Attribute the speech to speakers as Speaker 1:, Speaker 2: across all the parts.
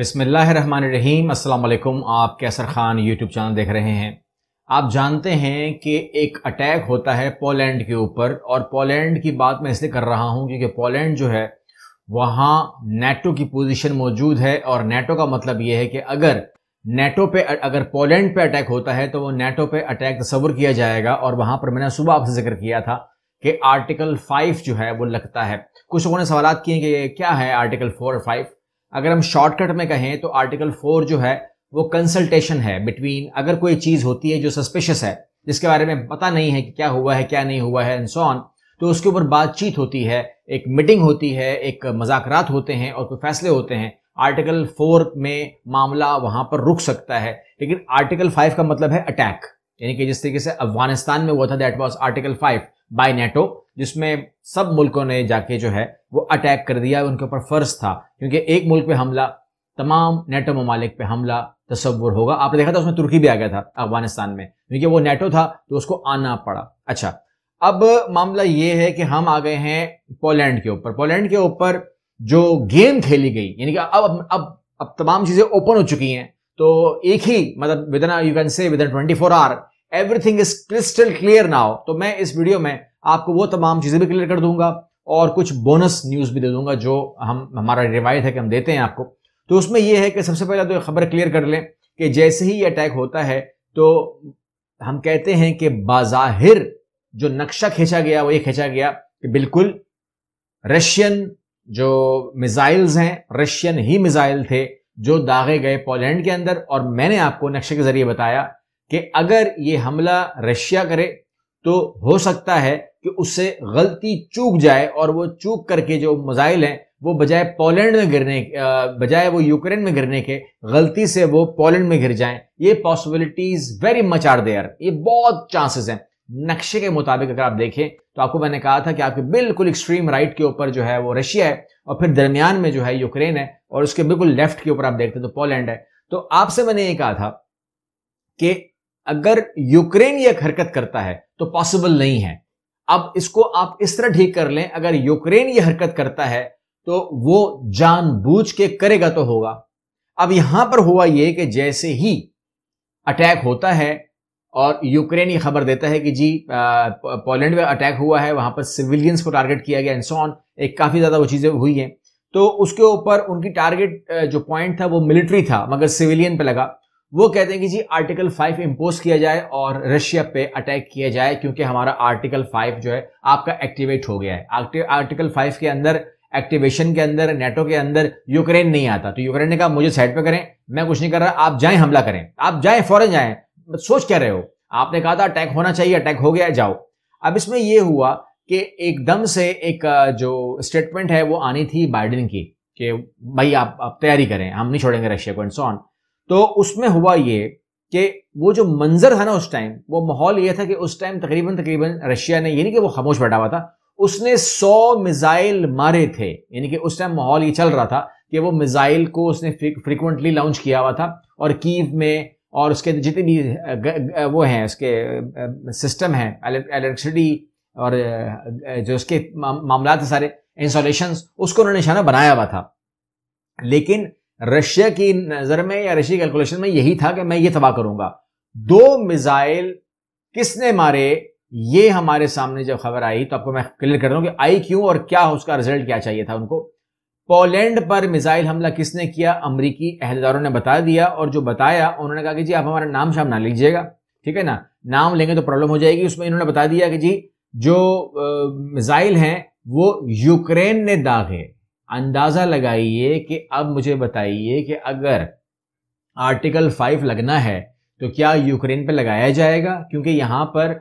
Speaker 1: बसमीम अल्लाम आप कैसर ख़ान यूट्यूब चैनल देख रहे हैं आप जानते हैं कि एक अटैक होता है पोलैंड के ऊपर और पोलैंड की बात मैं इसलिए कर रहा हूं क्योंकि पोलैंड जो है वहां नेटो की पोजीशन मौजूद है और नेटो का मतलब यह है कि अगर नेटो पे अगर पोलैंड पे अटैक होता है तो वो नेटो पे अटैक तस्वुर किया जाएगा और वहां पर मैंने सुबह आपसे जिक्र किया था कि आर्टिकल फाइव जो है वो लगता है कुछ लोगों ने सवाल किए कि क्या है आर्टिकल फोर फाइव अगर हम शॉर्टकट में कहें तो आर्टिकल फोर जो है वो कंसल्टेशन है बिटवीन अगर कोई चीज़ होती है जो सस्पेशियस है जिसके बारे में पता नहीं है कि क्या हुआ है क्या नहीं हुआ है एंड सो ऑन तो उसके ऊपर बातचीत होती है एक मीटिंग होती है एक मजाकरात होते हैं और कोई फैसले होते हैं आर्टिकल फोर में मामला वहां पर रुक सकता है लेकिन आर्टिकल फाइव का मतलब है अटैक यानी कि जिस तरीके से अफगानिस्तान में हुआ था that was article five by NATO जिसमें सब मुल्कों ने जाके जो है वो अटैक कर दिया उनके ऊपर फर्ज था क्योंकि एक मुल्क पे हमला तमाम नेटो ममालिक पे हमला तस्वुर होगा आपने देखा था उसमें तुर्की भी आ गया था अफगानिस्तान में क्योंकि वो नेटो था तो उसको आना पड़ा अच्छा अब मामला ये है कि हम आ गए हैं पोलैंड के ऊपर पोलैंड के ऊपर जो गेम खेली गई यानी कि अब अब अब, तमाम चीजें ओपन हो चुकी हैं तो एक ही मतलब with you can say within twenty four hour everything is crystal clear now तो मैं इस वीडियो में आपको वो तमाम चीज़ें भी क्लियर कर दूंगा और कुछ बोनस न्यूज़ भी दे दूंगा जो हम हमारा रिवायत है कि हम देते हैं आपको तो उसमें यह है कि सबसे पहले तो खबर क्लियर कर लें कि जैसे ही ये अटैक होता है तो हम कहते हैं कि बाजाहिर जो नक्शा खींचा गया वो ये खींचा गया कि बिल्कुल रशियन जो मिज़ाइल्स हैं रशियन ही मिज़ाइल थे जो दागे गए पोलैंड के अंदर और मैंने आपको नक्शे के जरिए बताया कि अगर ये हमला रशिया करे तो हो सकता है कि उससे गलती चूक जाए और वो चूक करके जो मिज़ाइल हैं वो बजाय पोलैंड में गिरने बजाय वो यूक्रेन में गिरने के गलती से वो पोलैंड में गिर जाएं ये possibilities very much are there ये बहुत चांसेस हैं नक्शे के मुताबिक अगर आप देखें तो आपको मैंने कहा था कि आपके बिल्कुल एक्सट्रीम राइट के ऊपर जो है वो रशिया है और फिर दरमियान में जो है यूक्रेन है और उसके बिल्कुल लेफ्ट के ऊपर आप देखते हैं तो पोलैंड है तो आपसे मैंने ये कहा था कि अगर यूक्रेन यह हरकत करता है तो पॉसिबल नहीं है अब इसको आप इस तरह ठीक कर लें अगर यूक्रेन यह हरकत करता है तो वो जानबूझ के करेगा तो होगा अब यहां पर हुआ यह कि जैसे ही अटैक होता है और यूक्रेन ये खबर देता है कि जी पोलैंड में अटैक हुआ है वहां पर सिविलियंस को टारगेट किया गया इंसॉन एक काफी ज्यादा वो चीजें हुई हैं तो उसके ऊपर उनकी टारगेट जो पॉइंट था वो मिलिट्री था मगर सिविलियन पे लगा वो कहते हैं कि जी आर्टिकल फाइव इम्पोज किया जाए और रशिया पे अटैक किया जाए क्योंकि हमारा आर्टिकल फाइव जो है आपका एक्टिवेट हो गया है आर्टिकल फाइव के अंदर एक्टिवेशन के अंदर नेटो के अंदर यूक्रेन नहीं आता तो यूक्रेन ने कहा मुझे साइड पे करें मैं कुछ नहीं कर रहा आप जाएं हमला करें आप जाएं फॉरन जाएं सोच क्या रहे हो आपने कहा था अटैक होना चाहिए अटैक हो गया जाओ अब इसमें यह हुआ कि एकदम से एक जो स्टेटमेंट है वो आनी थी बाइडेन की कि भाई आप, आप तैयारी करें हम नहीं छोड़ेंगे रशिया को एंड सो ऑन तो उसमें हुआ ये कि वो जो मंजर था ना उस टाइम वो माहौल ये था कि उस टाइम तकरीबन तकरीबन रशिया ने यानी कि वो खामोश बैठा हुआ था उसने सौ मिसाइल मारे थे यानी कि उस टाइम माहौल ये चल रहा था कि वो मिसाइल को उसने फ्रिक्वेंटली लॉन्च किया हुआ था और कीव में और उसके जितने भी वो हैं उसके सिस्टम हैं इलेक्ट्रिसिटी और जो उसके मामला थे सारे इंस्टॉलेशन उसको उन्होंने निशाना बनाया हुआ था लेकिन रशिया की नज़र में या रशिया कैलकुलेशन में यही था कि मैं ये तबाह करूंगा दो मिसाइल किसने मारे ये हमारे सामने जब खबर आई तो आपको मैं क्लियर कर रहा हूं कि आई क्यों और क्या उसका रिजल्ट क्या चाहिए था उनको पोलैंड पर मिसाइल हमला किसने किया अमरीकी अहदेदारों ने बता दिया और जो बताया उन्होंने कहा कि जी आप हमारा नाम शाम ना लीजिएगा ठीक है ना नाम लेंगे तो प्रॉब्लम हो जाएगी उसमें इन्होंने बता दिया कि जी जो मिसाइल हैं वो यूक्रेन ने दागे अंदाज़ा लगाइए कि अब मुझे बताइए कि अगर आर्टिकल फाइव लगना है तो क्या यूक्रेन पे लगाया जाएगा क्योंकि यहाँ पर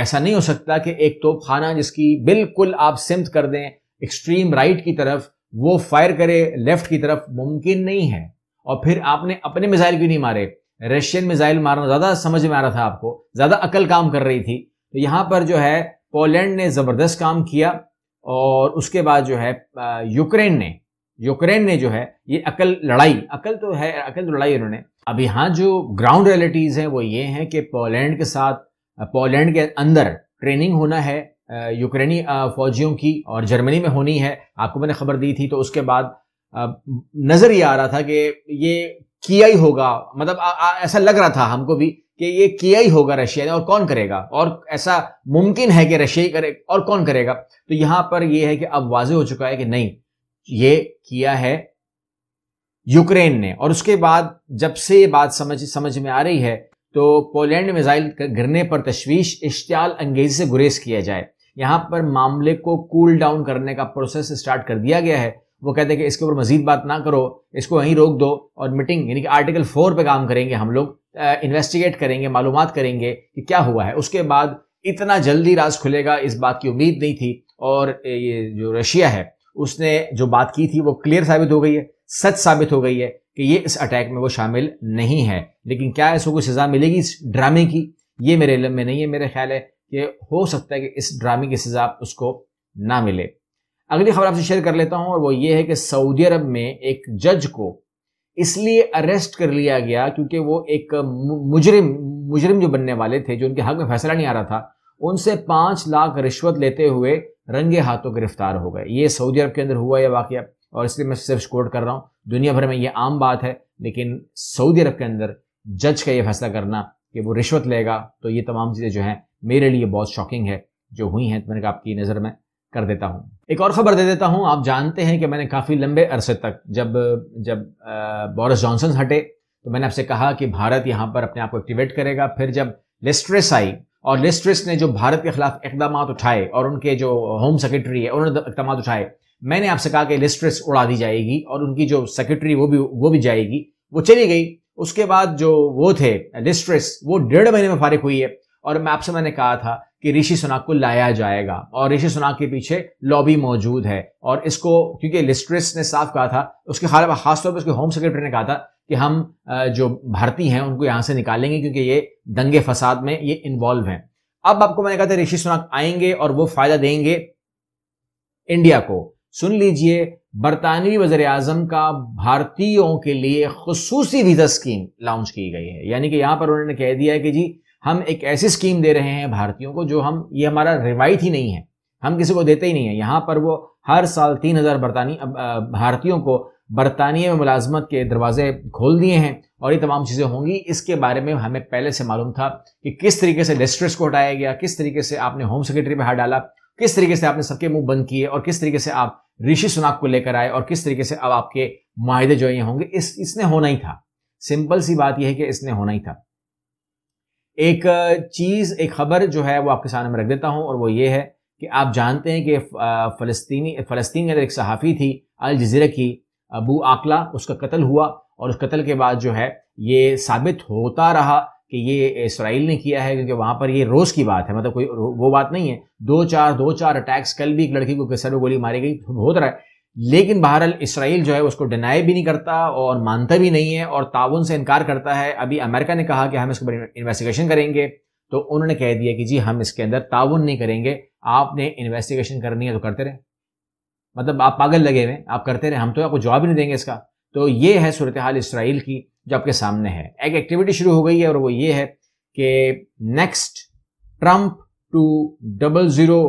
Speaker 1: ऐसा नहीं हो सकता कि एक तोपखाना जिसकी बिल्कुल आप सिमत कर दें एक्सट्रीम राइट की तरफ वो फायर करे लेफ्ट की तरफ मुमकिन नहीं है और फिर आपने अपने मिसाइल क्यों नहीं मारे रशियन मिसाइल मारना ज़्यादा समझ में आ रहा था आपको ज़्यादा अकल काम कर रही थी तो यहाँ पर जो है पोलैंड ने ज़बरदस्त काम किया और उसके बाद जो है यूक्रेन ने यूक्रेन ने जो है ये अकल लड़ाई अकल तो है अकल तो लड़ाई उन्होंने अब यहाँ जो ग्राउंड रियलिटीज़ हैं वो ये हैं कि पोलैंड के साथ पोलैंड के अंदर ट्रेनिंग होना है यूक्रेनी फौजियों की और जर्मनी में होनी है आपको मैंने खबर दी थी तो उसके बाद नज़र ये आ रहा था कि ये किया ही होगा मतलब आ, आ, ऐसा लग रहा था हमको भी कि ये किया ही होगा रशिया ने और कौन करेगा और ऐसा मुमकिन है कि रशिया ही करे और कौन करेगा तो यहां पर यह है कि अब वाजे हो चुका है कि नहीं ये किया है यूक्रेन ने और उसके बाद जब से ये बात समझ समझ में आ रही है तो पोलैंड मिसाइल गिरने पर तशवीश इश्तियाल अंगेजी से गुरेज किया जाए यहां पर मामले को कूल डाउन करने का प्रोसेस स्टार्ट कर दिया गया है वो कहते हैं कि इसके ऊपर मजीद बात ना करो इसको वहीं रोक दो और मीटिंग यानी कि आर्टिकल फोर पे काम करेंगे हम लोग इन्वेस्टिगेट करेंगे मालूम करेंगे कि क्या हुआ है उसके बाद इतना जल्दी राज खुलेगा इस बात की उम्मीद नहीं थी और ये जो रशिया है उसने जो बात की थी वो क्लियर साबित हो गई है सच साबित हो गई है कि ये इस अटैक में वो शामिल नहीं है लेकिन क्या इसको कोई सज़ा मिलेगी इस ड्रामे की ये मेरे इलम में नहीं है मेरे ख्याल है कि हो सकता है कि इस ड्रामे की सज़ा उसको ना मिले अगली खबर आपसे शेयर कर लेता हूँ और वो ये है कि सऊदी अरब में एक जज को इसलिए अरेस्ट कर लिया गया क्योंकि वो एक मुजरिम मुजरिम जो बनने वाले थे जो उनके हक में फैसला नहीं आ रहा था उनसे पाँच लाख रिश्वत लेते हुए रंगे हाथों गिरफ्तार हो गए ये सऊदी अरब के अंदर हुआ यह वाक्य और इसलिए मैं सिर्फ कोट कर रहा हूँ दुनिया भर में ये आम बात है लेकिन सऊदी अरब के अंदर जज का यह फैसला करना कि वो रिश्वत लेगा तो ये तमाम चीज़ें जो हैं मेरे लिए बहुत शॉकिंग है जो हुई हैं तो मैंने कहा आपकी नज़र में कर देता हूँ एक और खबर दे देता हूँ आप जानते हैं कि मैंने काफ़ी लंबे अरसे तक जब जब बोरिस जॉनसन हटे तो मैंने आपसे कहा कि भारत यहाँ पर अपने आप को एक्टिवेट करेगा फिर जब लिस्ट्रेस आई और लिस्ट्रेस ने जो भारत के खिलाफ इकदाम उठाए और उनके जो होम सेक्रेटरी है उन्होंने इकदाम उठाए मैंने आपसे कहा कि लिस्ट्रेस उड़ा दी जाएगी और उनकी जो सेक्रेटरी वो भी वो भी जाएगी वो चली गई उसके बाद जो वो थे लिस्ट्रेस वो डेढ़ महीने में फारिग हुई है और मैं आपसे मैंने कहा था कि ऋषि सुनाक को लाया जाएगा और ऋषि सुनाक के पीछे लॉबी मौजूद है और इसको क्योंकि लिस्ट्रेस ने साफ कहा था उसके खासतौर पर उसके होम सेक्रेटरी ने कहा था कि हम जो भारतीय हैं उनको यहां से निकालेंगे क्योंकि ये दंगे फसाद में ये इन्वॉल्व हैं अब आपको मैंने कहा था ऋषि सुनाक आएंगे और वो फायदा देंगे इंडिया को सुन लीजिए बरतानवी वजर अजम का भारतीयों के लिए खसूसी वीजा स्कीम लॉन्च की गई है यानी कि यहां पर उन्होंने कह दिया है कि जी हम एक ऐसी स्कीम दे रहे हैं भारतीयों को जो हम ये हमारा रिवायत ही नहीं है हम किसी को देते ही नहीं है यहाँ पर वो हर साल तीन हज़ार बरतानी भारतीयों को बरतानिया में मुलाजमत के दरवाजे खोल दिए हैं और ये तमाम चीज़ें होंगी इसके बारे में हमें पहले से मालूम था कि किस तरीके से डिस्ट्रेस को हटाया गया किस तरीके से आपने होम सेक्रेटरी पर हाथ डाला किस तरीके से आपने सबके मुंह बंद किए और किस तरीके से आप ऋषि सुनाक को लेकर आए और किस तरीके से अब आपके माहे जो ये होंगे इस इसने होना ही था सिंपल सी बात यह है कि इसने होना ही था एक चीज़ एक ख़बर जो है वो आपके सामने में रख देता हूँ और वो ये है कि आप जानते हैं कि फ़लस्तनी फ़लस्तीन के अंदर एक सहाफ़ी थी अल जज़ीरा की अबू आकला उसका कत्ल हुआ और उस कत्ल के बाद जो है ये साबित होता रहा कि ये इसराइल ने किया है क्योंकि वहाँ पर ये रोज़ की बात है मतलब कोई वो बात नहीं है दो चार दो चार अटैक्स कल भी एक लड़की को सर में गोली मारी गई होता तो रहा है लेकिन बहरहाल इसराइल जो है उसको डिनाई भी नहीं करता और मानता भी नहीं है और ताउन से इनकार करता है अभी अमेरिका ने कहा कि हम इसके ऊपर इन्वेस्टिगेशन करेंगे तो उन्होंने कह दिया कि जी हम इसके अंदर ताउन नहीं करेंगे आपने इन्वेस्टिगेशन करनी है तो करते रहे मतलब आप पागल लगे हुए आप करते रहे हम तो आपको जवाब ही नहीं देंगे इसका तो ये है सूरत हाल इसराइल की जो आपके सामने है एक एक्टिविटी शुरू हो गई है और वो ये है कि next Trump two double zero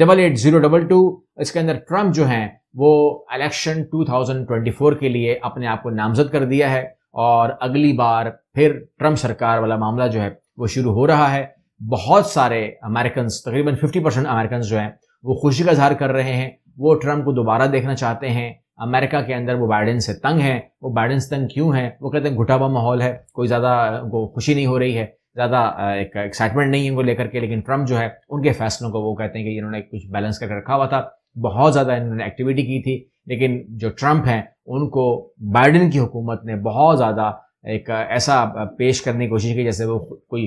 Speaker 1: double eight zero double two इसके अंदर ट्रंप जो हैं वो इलेक्शन 2024 के लिए अपने आप को नामजद कर दिया है और अगली बार फिर ट्रंप सरकार वाला मामला जो है वो शुरू हो रहा है बहुत सारे अमेरिकन तकरीबन 50 परसेंट अमेरिकन जो हैं वो खुशी का इजहार कर रहे हैं वो ट्रंप को दोबारा देखना चाहते हैं अमेरिका के अंदर वो बाइडन से तंग हैं वो बाइडन से तंग क्यों है वो कहते हैं घुटा हुआ माहौल है कोई ज़्यादा उनको खुशी नहीं हो रही है ज़्यादा एक एक्साइटमेंट नहीं है उनको लेकर के लेकिन ट्रंप जो है उनके फैसलों को वो कहते हैं कि इन्होंने कुछ बैलेंस करके रखा हुआ था बहुत ज़्यादा इन्होंने एक्टिविटी की थी लेकिन जो ट्रंप हैं उनको बाइडन की हुकूमत ने बहुत ज़्यादा एक ऐसा पेश करने की कोशिश की जैसे वो कोई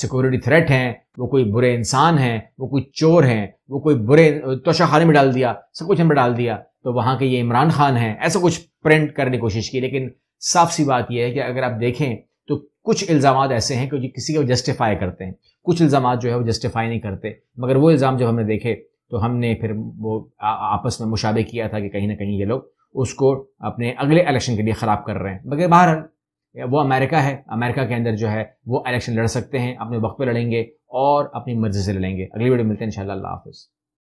Speaker 1: सिक्योरिटी थ्रेट हैं वो कोई बुरे इंसान हैं वो कोई चोर हैं वो कोई बुरे तोशा खाने में डाल दिया सब कुछ हमें डाल दिया तो वहाँ के ये इमरान खान हैं ऐसा कुछ प्रिंट करने की कोशिश की लेकिन साफ सी बात यह है कि अगर आप देखें तो कुछ इल्ज़ाम ऐसे हैं कि किसी को जस्टिफाई करते हैं कुछ इल्ज़ाम जो है वो जस्टिफाई नहीं करते मगर वो इल्ज़ाम जब हमने देखे तो हमने फिर वो आपस में मुशाबे किया था कि कहीं ना कहीं ये लोग उसको अपने अगले इलेक्शन के लिए ख़राब कर रहे हैं मगर बाहर वो अमेरिका है अमेरिका के अंदर जो है वो इलेक्शन लड़ सकते हैं अपने वक्त पर लड़ेंगे और अपनी मर्ज़ी से लड़ेंगे अगली वीडियो मिलते हैं इन हाफिज़